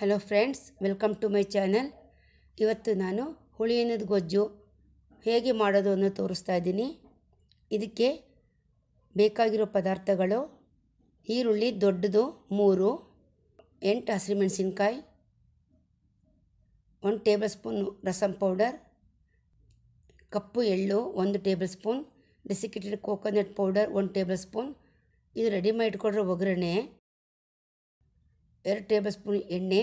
hello friends welcome to my channel ಇವತ್ತು ನಾನು ಹುಳಿಯನದ ಗೊಜ್ಜು ಹೇಗೆ ಮಾಡೋದು ಅನ್ನೋ ತೋರಿಸ್ತಾ ಇದ್ದೀನಿ ಇದಕ್ಕೆ ಬೇಕಾಗಿರೋ ಪದಾರ್ಥಗಳು ಈರುಳ್ಳಿ ದೊಡ್ಡದು ಮೂರು ಎಂಟು ಹಸಿಮೆಣಸಿನ್ಕಾಯಿ ಒಂದು ಟೇಬಲ್ ಸ್ಪೂನ್ ರಸಂ ಪೌಡರ್ ಕಪ್ಪು ಎಳ್ಳು ಒಂದು tablespoon desiccated coconut powder ಒಂದು ಟೇಬಲ್ ಸ್ಪೂನ್ ಇದು ರೆಡಿ ಮಾಡಿ ಒಗ್ಗರಣೆ ಎರಡು ಟೇಬಲ್ ಸ್ಪೂನ್ ಎಣ್ಣೆ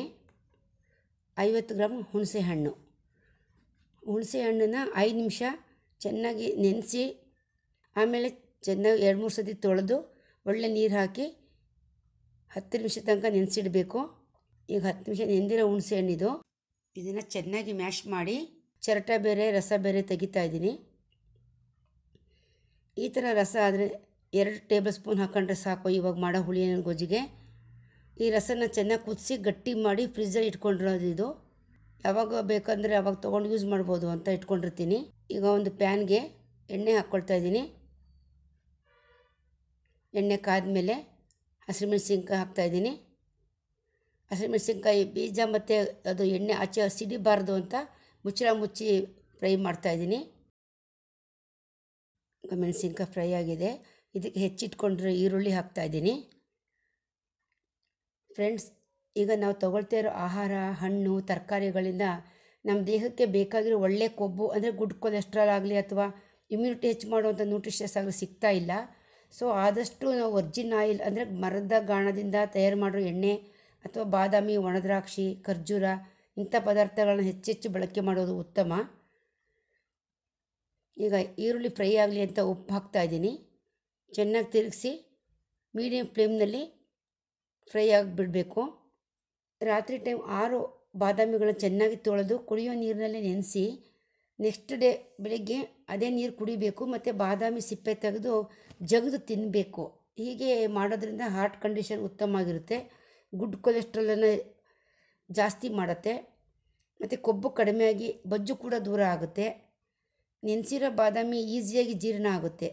ಐವತ್ತು ಗ್ರಾಮ್ ಹುಣಸೆ ಹಣ್ಣು ಹುಣಸೆ ಹಣ್ಣನ್ನು ಐದು ನಿಮಿಷ ಚೆನ್ನಾಗಿ ನೆನೆಸಿ ಆಮೇಲೆ ಚೆನ್ನಾಗಿ ಎರಡು ಮೂರು ಸತಿ ತೊಳೆದು ಒಳ್ಳೆ ನೀರು ಹಾಕಿ ಹತ್ತು ನಿಮಿಷ ತನಕ ನೆನೆಸಿಡಬೇಕು ಈಗ ಹತ್ತು ನಿಮಿಷ ನೆಂದಿರೋ ಹುಣಸೆ ಹಣ್ಣಿದು ಇದನ್ನು ಚೆನ್ನಾಗಿ ಮ್ಯಾಶ್ ಮಾಡಿ ಚರಟ ಬೇರೆ ರಸ ಬೇರೆ ತೆಗಿತಾ ಇದ್ದೀನಿ ಈ ಥರ ರಸ ಆದರೆ ಎರಡು ಟೇಬಲ್ ಸ್ಪೂನ್ ಹಾಕೊಂಡ್ರೆ ಸಾಕು ಇವಾಗ ಮಾಡೋ ಹುಳಿ ಗೊಜ್ಜಿಗೆ ಈ ರಸನ ಚೆನ್ನಾಗಿ ಕುದಿಸಿ ಗಟ್ಟಿ ಮಾಡಿ ಫ್ರಿಜ್ಜಲ್ಲಿ ಇಟ್ಕೊಂಡಿರೋದು ಇದು ಯಾವಾಗ ಬೇಕಂದರೆ ಯಾವಾಗ ತೊಗೊಂಡು ಯೂಸ್ ಮಾಡ್ಬೋದು ಅಂತ ಇಟ್ಕೊಂಡಿರ್ತೀನಿ ಈಗ ಒಂದು ಪ್ಯಾನ್ಗೆ ಎಣ್ಣೆ ಹಾಕ್ಕೊಳ್ತಾ ಇದ್ದೀನಿ ಎಣ್ಣೆ ಕಾದ ಮೇಲೆ ಮೆಣಸಿನ್ಕಾಯಿ ಹಾಕ್ತಾಯಿದ್ದೀನಿ ಮೆಣಸಿನ್ಕಾಯಿ ಬೀಜ ಮತ್ತು ಅದು ಎಣ್ಣೆ ಆಚೆ ಸಿಡಿಬಾರ್ದು ಅಂತ ಮುಚ್ಚಳ ಮುಚ್ಚಿ ಫ್ರೈ ಮಾಡ್ತಾಯಿದ್ದೀನಿ ಮೆಣಸಿನ್ಕಾಯಿ ಫ್ರೈ ಆಗಿದೆ ಇದಕ್ಕೆ ಹೆಚ್ಚಿಟ್ಕೊಂಡ್ರೆ ಈರುಳ್ಳಿ ಹಾಕ್ತಾಯಿದ್ದೀನಿ ಫ್ರೆಂಡ್ಸ್ ಈಗ ನಾವು ತಗೊಳ್ತಾ ಇರೋ ಆಹಾರ ಹಣ್ಣು ತರಕಾರಿಗಳಿಂದ ನಮ್ಮ ದೇಹಕ್ಕೆ ಬೇಕಾಗಿರೋ ಒಳ್ಳೆಯ ಕೊಬ್ಬು ಅಂದರೆ ಗುಡ್ ಕೊಲೆಸ್ಟ್ರಾಲ್ ಆಗಲಿ ಅಥವಾ ಇಮ್ಯುನಿಟಿ ಹೆಚ್ಚು ಮಾಡುವಂಥ ನ್ಯೂಟ್ರಿಷಸ್ ಆಗಲಿ ಸಿಗ್ತಾ ಇಲ್ಲ ಸೊ ಆದಷ್ಟು ನಾವು ವರ್ಜಿನ್ ಆಯಿಲ್ ಅಂದರೆ ಮರದ ಗಾಣದಿಂದ ತಯಾರು ಮಾಡೋ ಎಣ್ಣೆ ಅಥವಾ ಬಾದಾಮಿ ಒಣದ್ರಾಕ್ಷಿ ಖರ್ಜೂರ ಇಂಥ ಪದಾರ್ಥಗಳನ್ನ ಹೆಚ್ಚೆಚ್ಚು ಬಳಕೆ ಮಾಡೋದು ಉತ್ತಮ ಈಗ ಈರುಳ್ಳಿ ಫ್ರೈ ಆಗಲಿ ಅಂತ ಉಪ್ಪು ಹಾಕ್ತಾ ಇದ್ದೀನಿ ಚೆನ್ನಾಗಿ ತಿರುಗಿಸಿ ಮೀಡಿಯಂ ಫ್ಲೇಮ್ನಲ್ಲಿ ಫ್ರೈ ಆಗಿಬಿಡಬೇಕು ರಾತ್ರಿ ಟೈಮ್ ಆರು ಬಾದಾಮಿಗಳನ್ನ ಚೆನ್ನಾಗಿ ತೊಳೆದು ಕುಡಿಯೋ ನೀರಿನಲ್ಲಿ ನೆನೆಸಿ ನೆಕ್ಸ್ಟ್ ಡೇ ಬೆಳಗ್ಗೆ ಅದೇ ನೀರು ಕುಡಿಬೇಕು ಮತ್ತು ಬಾದಾಮಿ ಸಿಪ್ಪೆ ತೆಗೆದು ಜಗದು ತಿನ್ನಬೇಕು ಹೀಗೆ ಮಾಡೋದ್ರಿಂದ ಹಾರ್ಟ್ ಕಂಡೀಷನ್ ಉತ್ತಮ ಆಗಿರುತ್ತೆ ಗುಡ್ ಕೊಲೆಸ್ಟ್ರಾಲನ್ನು ಜಾಸ್ತಿ ಮಾಡುತ್ತೆ ಮತ್ತು ಕೊಬ್ಬು ಕಡಿಮೆಯಾಗಿ ಬಜ್ಜು ಕೂಡ ದೂರ ಆಗುತ್ತೆ ನೆನೆಸಿರೋ ಬಾದಾಮಿ ಈಸಿಯಾಗಿ ಜೀರ್ಣ ಆಗುತ್ತೆ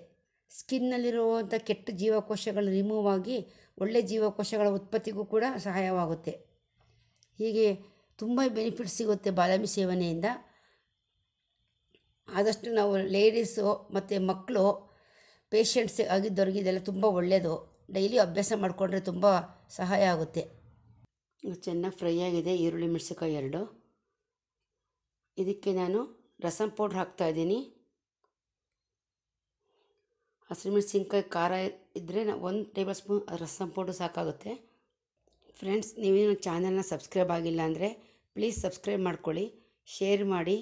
ಸ್ಕಿನ್ನಲ್ಲಿರುವಂಥ ಕೆಟ್ಟ ಜೀವಕೋಶಗಳು ರಿಮೂವ್ ಆಗಿ ಒಳ್ಳೆ ಜೀವಕೋಶಗಳ ಉತ್ಪತ್ತಿಗೂ ಕೂಡ ಸಹಾಯವಾಗುತ್ತೆ ಹೀಗೆ ತುಂಬ ಬೆನಿಫಿಟ್ ಸಿಗುತ್ತೆ ಬಾದಾಮಿ ಸೇವನೆಯಿಂದ ಆದಷ್ಟು ನಾವು ಲೇಡೀಸು ಮತ್ತು ಮಕ್ಕಳು ಪೇಷಂಟ್ಸ್ ಇದೆಲ್ಲ ತುಂಬ ಒಳ್ಳೆಯದು ಡೈಲಿ ಅಭ್ಯಾಸ ಮಾಡಿಕೊಂಡ್ರೆ ತುಂಬ ಸಹಾಯ ಆಗುತ್ತೆ ಚೆನ್ನಾಗಿ ಫ್ರೈ ಆಗಿದೆ ಈರುಳ್ಳಿ ಮೆಣಸಿಕಾಯಿ ಎರಡು ಇದಕ್ಕೆ ನಾನು ರಸಂ ಪೌಡ್ರ್ ಹಾಕ್ತಾಯಿದ್ದೀನಿ ಹಸಿಮೆಣಸಿನ್ಕಾಯಿ ಖಾರ ಇದ್ದರೆ ನಾ ಒಂದು ಟೇಬಲ್ ಸ್ಪೂನ್ ರಸಂ ಪೌಡ್ರ್ ಸಾಕಾಗುತ್ತೆ ಫ್ರೆಂಡ್ಸ್ ನೀವೇನು ಚಾನಲ್ನ ಸಬ್ಸ್ಕ್ರೈಬ್ ಆಗಿಲ್ಲ ಅಂದರೆ ಪ್ಲೀಸ್ ಸಬ್ಸ್ಕ್ರೈಬ್ ಮಾಡ್ಕೊಳ್ಳಿ ಶೇರ್ ಮಾಡಿ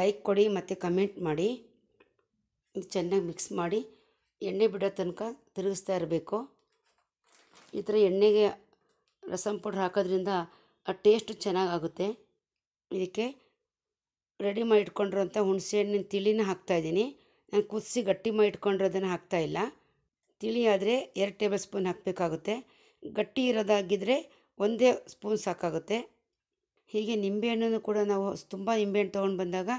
ಲೈಕ್ ಕೊಡಿ ಮತ್ತು ಕಮೆಂಟ್ ಮಾಡಿ ಚೆನ್ನಾಗಿ ಮಿಕ್ಸ್ ಮಾಡಿ ಎಣ್ಣೆ ಬಿಡೋ ತನಕ ತಿರುಗಿಸ್ತಾ ಇರಬೇಕು ಈ ಥರ ಎಣ್ಣೆಗೆ ರಸಂ ಪೌಡ್ರ್ ಹಾಕೋದ್ರಿಂದ ಆ ಟೇಸ್ಟು ಚೆನ್ನಾಗಾಗುತ್ತೆ ಇದಕ್ಕೆ ರೆಡಿ ಮಾಡಿ ಇಟ್ಕೊಂಡಿರೋಂಥ ಹುಣಸೆ ಹಣ್ಣಿನ ತಿಳಿನ ಹಾಕ್ತಾಯಿದ್ದೀನಿ ನಾನು ಕುದಿಸಿ ಗಟ್ಟಿ ಮೈ ಇಟ್ಕೊಂಡಿರೋದನ್ನು ಹಾಕ್ತಾಯಿಲ್ಲ ತಿಳಿಯಾದರೆ ಎರಡು ಟೇಬಲ್ ಸ್ಪೂನ್ ಹಾಕಬೇಕಾಗುತ್ತೆ ಗಟ್ಟಿ ಇರೋದಾಗಿದ್ದರೆ ಒಂದೇ ಸ್ಪೂನ್ ಸಾಕಾಗುತ್ತೆ ಹೀಗೆ ನಿಂಬೆಹಣ್ಣನ್ನು ಕೂಡ ನಾವು ತುಂಬ ನಿಂಬೆಹಣ್ಣು ತೊಗೊಂಡು ಬಂದಾಗ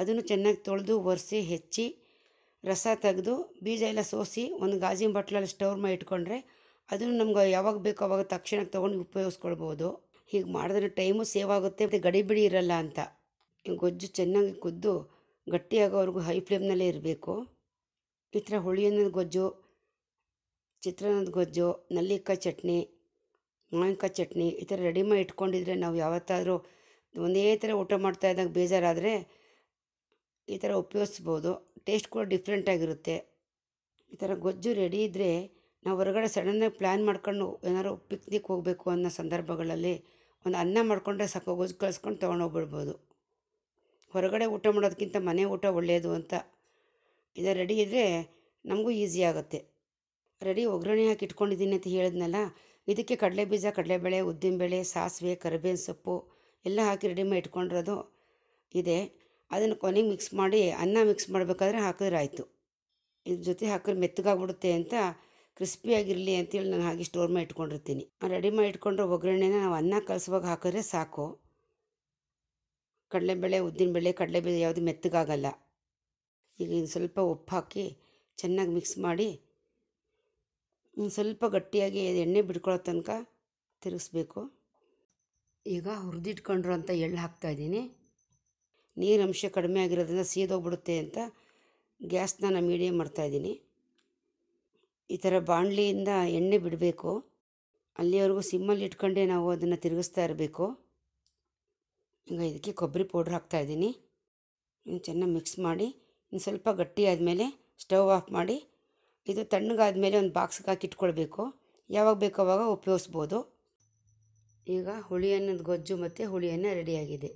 ಅದನ್ನು ಚೆನ್ನಾಗಿ ತೊಳೆದು ಒರೆಸಿ ಹೆಚ್ಚಿ ರಸ ತೆಗೆದು ಬೀಜ ಎಲ್ಲ ಸೋಸಿ ಒಂದು ಗಾಜಿನ ಬಟ್ಲಲ್ಲಿ ಸ್ಟೋರ್ ಮಾಡಿ ಇಟ್ಕೊಂಡ್ರೆ ಅದನ್ನು ನಮ್ಗೆ ಯಾವಾಗ ಬೇಕೋ ಅವಾಗ ತಕ್ಷಣಕ್ಕೆ ತೊಗೊಂಡು ಉಪಯೋಗಿಸ್ಕೊಳ್ಬೋದು ಹೀಗೆ ಮಾಡಿದ್ರೆ ಟೈಮು ಸೇವ್ ಆಗುತ್ತೆ ಮತ್ತು ಗಡಿಬಿಡಿ ಇರಲ್ಲ ಅಂತ ಗೊಜ್ಜು ಚೆನ್ನಾಗಿ ಕುದ್ದು ಗಟ್ಟಿಯಾಗೋವರೆಗೂ ಹೈ ಫ್ಲೇಮ್ನಲ್ಲೇ ಇರಬೇಕು ಈ ಥರ ಹುಳಿ ಅನ್ನದ ಗೊಜ್ಜು ಚಿತ್ರಾನ್ನದ ಗೊಜ್ಜು ನಲ್ಲಿಕಾಯಿ ಚಟ್ನಿ ಮಾವಿನಕಾಯಿ ಚಟ್ನಿ ಈ ಥರ ರೆಡಿ ಮಾಡಿ ಇಟ್ಕೊಂಡಿದ್ರೆ ನಾವು ಯಾವತ್ತಾದರೂ ಒಂದೇ ಥರ ಊಟ ಮಾಡ್ತಾ ಇದ್ದಾಗ ಬೇಜಾರಾದರೆ ಈ ಥರ ಉಪಯೋಗಿಸ್ಬೋದು ಟೇಸ್ಟ್ ಕೂಡ ಡಿಫ್ರೆಂಟಾಗಿರುತ್ತೆ ಈ ಥರ ಗೊಜ್ಜು ರೆಡಿ ಇದ್ದರೆ ನಾವು ಹೊರಗಡೆ ಸಡನ್ನಾಗಿ ಪ್ಲ್ಯಾನ್ ಮಾಡ್ಕೊಂಡು ಏನಾದ್ರು ಪಿಕ್ನಿಕ್ ಹೋಗಬೇಕು ಅನ್ನೋ ಸಂದರ್ಭಗಳಲ್ಲಿ ಒಂದು ಅನ್ನ ಮಾಡಿಕೊಂಡ್ರೆ ಸಾಕು ಗೊಜ್ಜು ಕಳಿಸ್ಕೊಂಡು ತೊಗೊಂಡೋಗ್ಬಿಡ್ಬೋದು ಹೊರಗಡೆ ಊಟ ಮಾಡೋದಕ್ಕಿಂತ ಮನೆ ಊಟ ಒಳ್ಳೆಯದು ಅಂತ ಇದು ರೆಡಿ ಇದ್ದರೆ ನಮಗೂ ಈಸಿ ಆಗುತ್ತೆ ರೆಡಿ ಒಗ್ಗರಣೆ ಹಾಕಿ ಇಟ್ಕೊಂಡಿದ್ದೀನಿ ಅಂತ ಹೇಳಿದ್ನಲ್ಲ ಇದಕ್ಕೆ ಕಡಲೆ ಬೀಜ ಕಡಲೆಬೇಳೆ ಉದ್ದಿನಬೇಳೆ ಸಾಸಿವೆ ಕರಿಬೇವಿನ ಸೊಪ್ಪು ಎಲ್ಲ ಹಾಕಿ ರೆಡಿ ಮಾಡಿ ಇಟ್ಕೊಂಡಿರೋದು ಇದೆ ಅದನ್ನು ಕೊನೆಗೆ ಮಿಕ್ಸ್ ಮಾಡಿ ಅನ್ನ ಮಿಕ್ಸ್ ಮಾಡಬೇಕಾದ್ರೆ ಹಾಕಿದ್ರೆ ಆಯಿತು ಇದ್ರ ಜೊತೆ ಹಾಕಿದ್ರೆ ಮೆತ್ತಗಾಗ್ಬಿಡುತ್ತೆ ಅಂತ ಕ್ರಿಸ್ಪಿಯಾಗಿರಲಿ ಅಂತೇಳಿ ನಾನು ಹಾಗೆ ಸ್ಟೋರ್ ಮಾಡಿ ಇಟ್ಕೊಂಡಿರ್ತೀನಿ ರೆಡಿ ಮಾಡಿ ಇಟ್ಕೊಂಡ್ರೆ ಒಗ್ಗರಣೆನ ನಾವು ಅನ್ನ ಕಲಸುವಾಗ ಹಾಕಿದ್ರೆ ಸಾಕು ಕಡಲೆಬೇಳೆ ಉದ್ದಿನಬೇಳೆ ಕಡಲೆಬೇಳೆ ಯಾವುದು ಮೆತ್ತಗಾಗಲ್ಲ ಈಗ ಸ್ವಲ್ಪ ಉಪ್ಪು ಹಾಕಿ ಚೆನ್ನಾಗಿ ಮಿಕ್ಸ್ ಮಾಡಿ ಸ್ವಲ್ಪ ಗಟ್ಟಿಯಾಗಿ ಎಣ್ಣೆ ಬಿಡ್ಕೊಳ್ಳೋ ತನಕ ತಿರುಗಿಸ್ಬೇಕು ಈಗ ಹುರಿದಿಟ್ಕೊಂಡಿರೋಂಥ ಎಳ್ಳು ಹಾಕ್ತಾಯಿದ್ದೀನಿ ನೀರಂಶ ಕಡಿಮೆ ಆಗಿರೋದ್ರಿಂದ ಸೀದೋಗ್ಬಿಡುತ್ತೆ ಅಂತ ಗ್ಯಾಸ್ನ ನಾನು ಮೀಡಿಯಮ್ ಮಾಡ್ತಾಯಿದ್ದೀನಿ ಈ ಥರ ಬಾಣಲಿಯಿಂದ ಎಣ್ಣೆ ಬಿಡಬೇಕು ಅಲ್ಲಿವರೆಗೂ ಸಿಮ್ಮಲ್ಲಿ ಇಟ್ಕೊಂಡೇ ನಾವು ಅದನ್ನು ತಿರುಗಿಸ್ತಾ ಇರಬೇಕು ಈಗ ಇದಕ್ಕೆ ಕೊಬ್ಬರಿ ಪೌಡ್ರ್ ಹಾಕ್ತಾಯಿದ್ದೀನಿ ಇನ್ನು ಚೆನ್ನಾಗಿ ಮಿಕ್ಸ್ ಮಾಡಿ ಇನ್ನು ಸ್ವಲ್ಪ ಗಟ್ಟಿ ಆದಮೇಲೆ ಸ್ಟವ್ ಆಫ್ ಮಾಡಿ ಇದು ತಣ್ಣಗಾದಮೇಲೆ ಒಂದು ಬಾಕ್ಸ್ಗೆ ಹಾಕಿ ಇಟ್ಕೊಳ್ಬೇಕು ಯಾವಾಗ ಬೇಕೋ ಅವಾಗ ಉಪಯೋಗಿಸ್ಬೋದು ಈಗ ಹುಳಿ ಅನ್ನದ ಗೊಜ್ಜು ಮತ್ತು ಹುಳಿ ಅನ್ನ ರೆಡಿಯಾಗಿದೆ